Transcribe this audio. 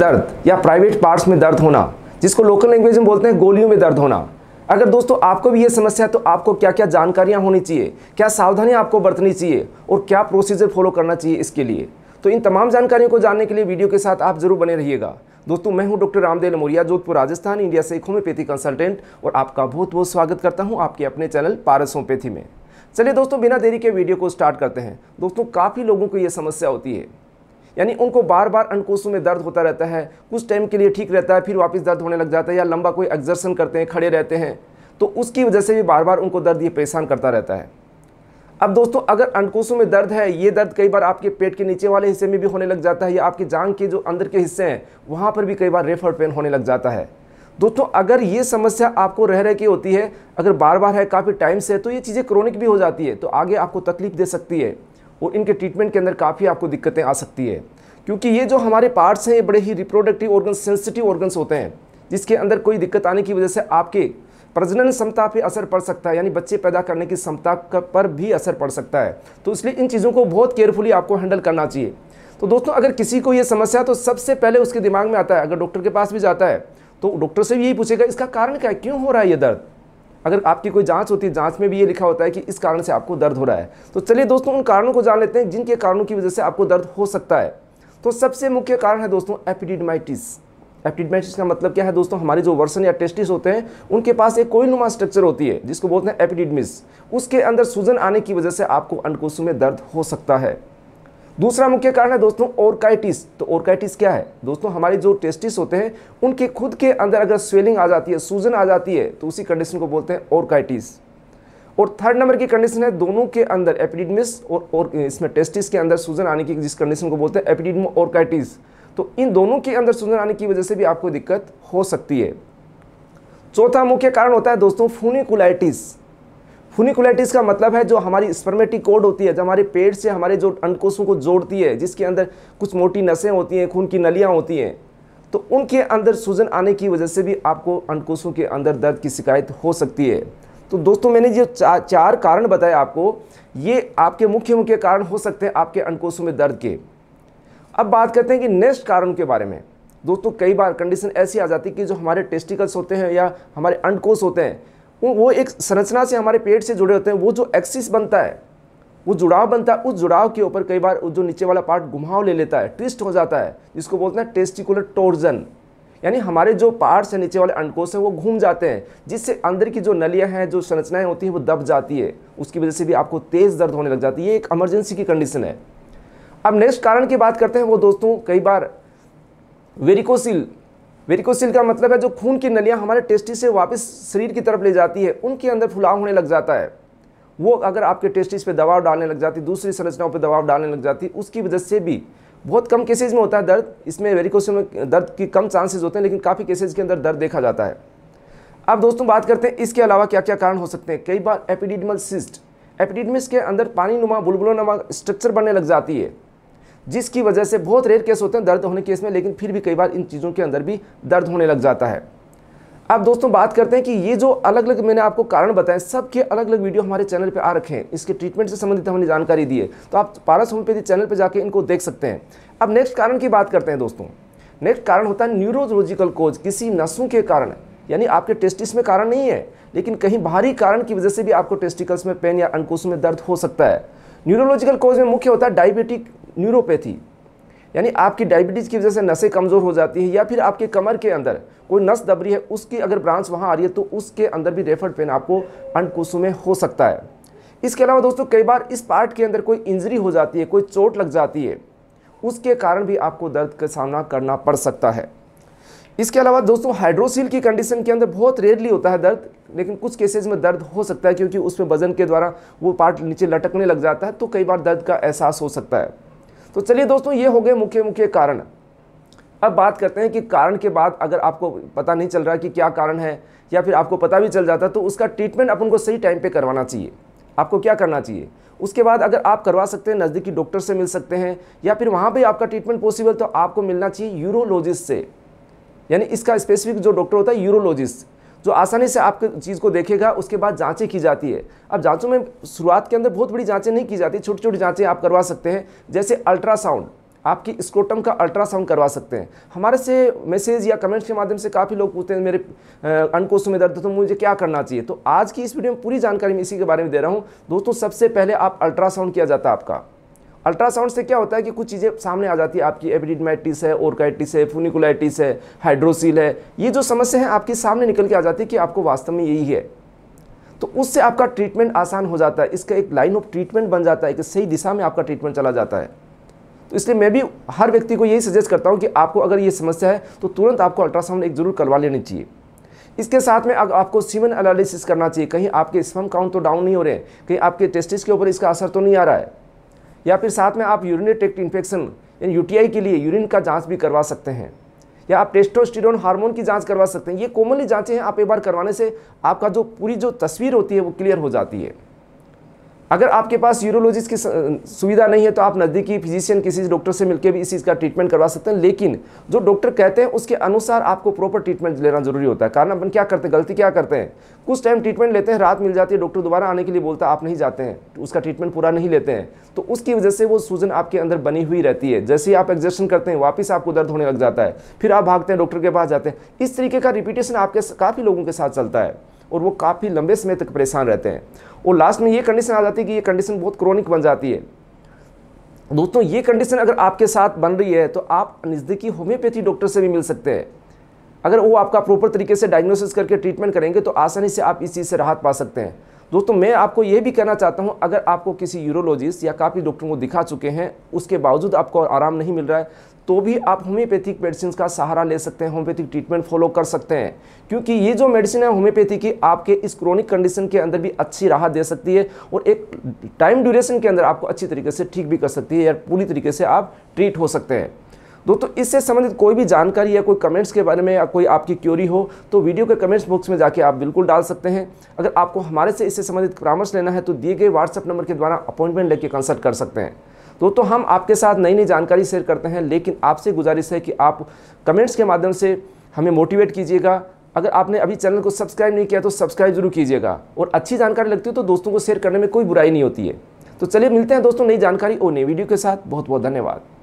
दर्द या private parts में दर्द होना जिसको लोकल लैंग्वेज में बोलते हैं गोलियों में दर्द होना अगर दोस्तों आपको भी ये समस्या है तो आपको क्या क्या जानकारियाँ होनी चाहिए क्या सावधानियाँ आपको बरतनी चाहिए और क्या प्रोसीजर फॉलो करना चाहिए इसके लिए तो इन तमाम जानकारियों को जानने के लिए वीडियो के साथ आप जरूर बने रहिएगा दोस्तों मैं हूं डॉक्टर रामदेव मोरिया जोधपुर राजस्थान इंडिया से एक होम्योपैथी कंसल्टेंट और आपका बहुत बहुत स्वागत करता हूं आपके अपने चैनल पारस होम्योपैथी में चलिए दोस्तों बिना देरी के वीडियो को स्टार्ट करते हैं दोस्तों काफ़ी लोगों को ये समस्या होती है यानी उनको बार बार अंडकोशों में दर्द होता रहता है कुछ टाइम के लिए ठीक रहता है फिर वापस दर्द होने लग जाता है या लंबा कोई एग्जर्सन करते हैं खड़े रहते हैं तो उसकी वजह से भी बार बार उनको दर्द ये परेशान करता रहता है अब दोस्तों अगर अंडकोशों में दर्द है ये दर्द कई बार आपके पेट के नीचे वाले हिस्से में भी होने लग जाता है या आपके जांग के जो अंदर के हिस्से हैं वहाँ पर भी कई बार रेफर पेन होने लग जाता है दोस्तों अगर ये समस्या आपको रह रहे की होती है अगर बार बार है काफ़ी टाइम से तो ये चीज़ें क्रोनिक भी हो जाती है तो आगे आपको तकलीफ दे सकती है और इनके ट्रीटमेंट के अंदर काफ़ी आपको दिक्कतें आ सकती है क्योंकि ये जो हमारे पार्ट्स हैं ये बड़े ही रिप्रोडक्टिव ऑर्गन सेंसिटिव ऑर्गन्स होते हैं जिसके अंदर कोई दिक्कत आने की वजह से आपके प्रजनन क्षमता पे असर पड़ सकता है यानी बच्चे पैदा करने की क्षमता पर भी असर पड़ सकता है तो इसलिए इन चीज़ों को बहुत केयरफुली आपको हैंडल करना चाहिए तो दोस्तों अगर किसी को ये समस्या तो सबसे पहले उसके दिमाग में आता है अगर डॉक्टर के पास भी जाता है तो डॉक्टर से भी यही पूछेगा इसका कारण क्या है क्यों हो रहा है ये दर्द अगर आपकी कोई जांच होती है जांच में भी ये लिखा होता है कि इस कारण से आपको दर्द हो रहा है तो चलिए दोस्तों उन कारणों को जान लेते हैं जिनके कारणों की वजह से आपको दर्द हो सकता है तो सबसे मुख्य कारण है दोस्तों एपिडिडमाइटिस एपिडिडमाइटिस का मतलब क्या है दोस्तों हमारे जो वर्सन या टेस्टिस होते हैं उनके पास एक कोई नुमा स्ट्रक्चर होती है जिसको बोलते हैं एपिडिडमिस उसके अंदर सूजन आने की वजह से आपको अंडकोशों में दर्द हो सकता है दूसरा मुख्य कारण है दोस्तों ओरकाइटिस तो ओरकाइटिस क्या है दोस्तों हमारे जो टेस्टिस होते हैं उनके खुद के अंदर अगर स्वेलिंग आ जाती है सूजन आ जाती है तो उसी कंडीशन को बोलते हैं ओरकाइटिस और थर्ड नंबर की कंडीशन है दोनों के अंदर एपिडिडमिस और, और इसमें टेस्टिस के अंदर सूजन आने की जिस कंडीशन को बोलते हैं एपिडिडम ओरकाइटिस तो इन दोनों के अंदर सूजन आने की वजह से भी आपको दिक्कत हो सकती है चौथा मुख्य कारण होता है दोस्तों फूनिकुलाइटिस फुनिकुलाइटिस का मतलब है जो हमारी स्पर्मेटिक कोड होती है जो हमारे पेट से हमारे जो अंडकोशों को जोड़ती है जिसके अंदर कुछ मोटी नसें होती हैं खून की नलियाँ होती हैं तो उनके अंदर सूजन आने की वजह से भी आपको अंडकोशों के अंदर दर्द की शिकायत हो सकती है तो दोस्तों मैंने जो चा, चार कारण बताए आपको ये आपके मुख्य मुख्य कारण हो सकते हैं आपके अंडकोशों में दर्द के अब बात करते हैं कि नेक्स्ट कारण के बारे में दोस्तों कई बार कंडीशन ऐसी आ जाती है कि जो हमारे टेस्टिकल्स होते हैं या हमारे अंडकोश होते हैं वो एक संरचना से हमारे पेट से जुड़े होते हैं वो जो एक्सिस बनता है वो जुड़ाव बनता है उस जुड़ाव के ऊपर कई बार जो नीचे वाला पार्ट घुमाव ले लेता है ट्विस्ट हो जाता है जिसको बोलते हैं टेस्टिकुलर टोर्जन यानी हमारे जो पार्ट्स हैं नीचे वाले अंडकोश हैं वो घूम जाते हैं जिससे अंदर की जो नलियाँ हैं जो संरचनाएँ होती हैं वो दब जाती है उसकी वजह से भी आपको तेज़ दर्द होने लग जाती है ये एक एमरजेंसी की कंडीशन है अब नेक्स्ट कारण की बात करते हैं वो दोस्तों कई बार वेरिकोसिल वेरिकोसिल का मतलब है जो खून की नलियाँ हमारे टेस्टी से वापस शरीर की तरफ ले जाती है उनके अंदर फुलाव होने लग जाता है वो अगर आपके टेस्टिस पे दबाव डालने लग जाती दूसरी संरचनाओं पे दबाव डालने लग जाती उसकी वजह से भी बहुत कम केसेज में होता है दर्द इसमें वेरिकोसिल में दर्द की कम चांसेज होते हैं लेकिन काफ़ी केसेज के अंदर दर्द देखा जाता है अब दोस्तों बात करते हैं इसके अलावा क्या क्या कारण हो सकते हैं कई बार एपिडिडमल सिस्ट एपिडिडमिस के अंदर पानी नुमा बुलबुलों नुमा स्ट्रक्चर बनने लग जाती है जिसकी वजह से बहुत रेयर केस होते हैं दर्द होने केस में लेकिन फिर भी कई बार इन चीज़ों के अंदर भी दर्द होने लग जाता है अब दोस्तों बात करते हैं कि ये जो अलग अलग मैंने आपको कारण बताएं सबके अलग अलग वीडियो हमारे चैनल पर आ रखे हैं इसके ट्रीटमेंट से संबंधित हमने जानकारी दी है तो आप पारस होम्योपैथी चैनल पर जाके इनको देख सकते हैं अब नेक्स्ट कारण की बात करते हैं दोस्तों नेक्स्ट कारण होता है न्यूरोलॉजिकल कोज किसी नसों के कारण यानी आपके टेस्टिस में कारण नहीं है लेकिन कहीं बाहरी कारण की वजह से भी आपको टेस्टिकल्स में पेन या अंकुश में दर्द हो सकता है न्यूरोलॉजिकल कोज में मुख्य होता है डायबिटिक न्यूरोपैथी यानी आपकी डायबिटीज़ की वजह से नसें कमज़ोर हो जाती हैं या फिर आपके कमर के अंदर कोई नस दबरी है उसकी अगर ब्रांच वहाँ आ रही है तो उसके अंदर भी रेफर्ड पेन आपको अंडकोशों में हो सकता है इसके अलावा दोस्तों कई बार इस पार्ट के अंदर कोई इंजरी हो जाती है कोई चोट लग जाती है उसके कारण भी आपको दर्द का सामना करना पड़ सकता है इसके अलावा दोस्तों हाइड्रोसिल की कंडीशन के अंदर बहुत रेयरली होता है दर्द लेकिन कुछ केसेज में दर्द हो सकता है क्योंकि उसमें वजन के द्वारा वो पार्ट नीचे लटकने लग जाता है तो कई बार दर्द का एहसास हो सकता है तो चलिए दोस्तों ये हो गए मुख्य मुख्य कारण अब बात करते हैं कि कारण के बाद अगर आपको पता नहीं चल रहा कि क्या कारण है या फिर आपको पता भी चल जाता तो उसका ट्रीटमेंट अपन को सही टाइम पे करवाना चाहिए आपको क्या करना चाहिए उसके बाद अगर आप करवा सकते हैं नज़दीकी डॉक्टर से मिल सकते हैं या फिर वहाँ पर आपका ट्रीटमेंट पॉसिबल तो आपको मिलना चाहिए यूरोलॉजिस्ट से यानी इसका स्पेसिफिक जो डॉक्टर होता है यूरोलॉजिस्ट जो आसानी से आपके चीज़ को देखेगा उसके बाद जाँचें की जाती है अब जाँचों में शुरुआत के अंदर बहुत बड़ी जाँचें नहीं की जाती छोटी छोटी जाँचें आप करवा सकते हैं जैसे अल्ट्रासाउंड आपकी स्क्रोटम का अल्ट्रासाउंड करवा सकते हैं हमारे से मैसेज या कमेंट्स के माध्यम से काफ़ी लोग पूछते हैं मेरे अनकोसों में दर्द तो मुझे क्या करना चाहिए तो आज की इस वीडियो में पूरी जानकारी मैं इसी के बारे में दे रहा हूँ दोस्तों सबसे पहले आप अल्ट्रासाउंड किया जाता है आपका अल्ट्रासाउंड से क्या होता है कि कुछ चीज़ें सामने आ जाती है आपकी एपिडिडमाइटिस है ओरकाइटिस है फूनिकुलाइटिस है हाइड्रोसिल है ये जो समस्या है आपके सामने निकल के आ जाती है कि आपको वास्तव में यही है तो उससे आपका ट्रीटमेंट आसान हो जाता है इसका एक लाइन ऑफ ट्रीटमेंट बन जाता है कि सही दिशा में आपका ट्रीटमेंट चला जाता है तो इसलिए मैं भी हर व्यक्ति को यही सजेस्ट करता हूँ कि आपको अगर ये समस्या है तो तुरंत आपको अल्ट्रासाउंड एक जरूर करवा लेनी चाहिए इसके साथ में अगर आपको सीमन एनालिसिस करना चाहिए कहीं आपके स्पम काउंट तो डाउन नहीं हो रहे हैं कहीं आपके टेस्टिस के ऊपर इसका असर तो नहीं आ रहा है या फिर साथ में आप यूरिनरी टेक्ट इन्फेक्शन यानी यूटीआई के लिए यूरिन का जांच भी करवा सकते हैं या आप टेस्टोस्टेरोन हार्मोन की जांच करवा सकते हैं ये कॉमनली जाँचें हैं आप एक बार करवाने से आपका जो पूरी जो तस्वीर होती है वो क्लियर हो जाती है अगर आपके पास यूरोलॉजिस्ट की सुविधा नहीं है तो आप नज़दीकी फिजिशियन किसी डॉक्टर से मिलकर भी इस चीज़ का ट्रीटमेंट करवा सकते हैं लेकिन जो डॉक्टर कहते हैं उसके अनुसार आपको प्रॉपर ट्रीटमेंट लेना जरूरी होता है कारण अपन क्या करते हैं गलती क्या करते हैं कुछ टाइम ट्रीटमेंट लेते हैं रात मिल जाती है डॉक्टर दोबारा आने के लिए बोलता है आप नहीं जाते हैं तो उसका ट्रीटमेंट पूरा नहीं लेते हैं तो उसकी वजह से वो सूजन आपके अंदर बनी हुई रहती है जैसे ही आप एग्जेशन करते हैं वापस आपको दर्द होने लग जाता है फिर आप भागते हैं डॉक्टर के पास जाते हैं इस तरीके का रिपीटेशन आपके काफ़ी लोगों के साथ चलता है और वो काफ़ी लंबे समय तक परेशान रहते हैं और लास्ट में ये कंडीशन आ जाती है कि ये कंडीशन बहुत क्रॉनिक बन जाती है दोस्तों ये कंडीशन अगर आपके साथ बन रही है तो आप नज़दीकी होम्योपैथी डॉक्टर से भी मिल सकते हैं अगर वो आपका प्रॉपर तरीके से डायग्नोसिस करके ट्रीटमेंट करेंगे तो आसानी से आप इस चीज़ से राहत पा सकते हैं दोस्तों मैं आपको ये भी कहना चाहता हूँ अगर आपको किसी यूरोलॉजिस्ट या काफ़ी डॉक्टरों को दिखा चुके हैं उसके बावजूद आपको आराम नहीं मिल रहा है तो भी आप होम्योपैथिक मेडिसिन का सहारा ले सकते हैं होम्योपैथिक ट्रीटमेंट फॉलो कर सकते हैं क्योंकि ये जो मेडिसिन है होम्योपैथी की आपके इस क्रोनिक कंडीशन के अंदर भी अच्छी राहत दे सकती है और एक टाइम ड्यूरेशन के अंदर आपको अच्छी तरीके से ठीक भी कर सकती है या पूरी तरीके से आप ट्रीट हो सकते हैं दोस्तों इससे संबंधित कोई भी जानकारी या कोई कमेंट्स के बारे में या कोई आपकी क्यूरी हो तो वीडियो के कमेंट्स बॉक्स में जाके आप बिल्कुल डाल सकते हैं अगर आपको हमारे से इससे संबंधित परामर्श लेना है तो दिए गए व्हाट्सएप नंबर के द्वारा अपॉइंटमेंट लेके कंसल्ट कर सकते हैं दोस्तों हम आपके साथ नई नई जानकारी शेयर करते हैं लेकिन आपसे गुजारिश है कि आप कमेंट्स के माध्यम से हमें मोटिवेट कीजिएगा अगर आपने अभी चैनल को सब्सक्राइब नहीं किया तो सब्सक्राइब जरूर कीजिएगा और अच्छी जानकारी लगती हो तो दोस्तों को शेयर करने में कोई बुराई नहीं होती है तो चलिए मिलते हैं दोस्तों नई जानकारी और नई वीडियो के साथ बहुत बहुत धन्यवाद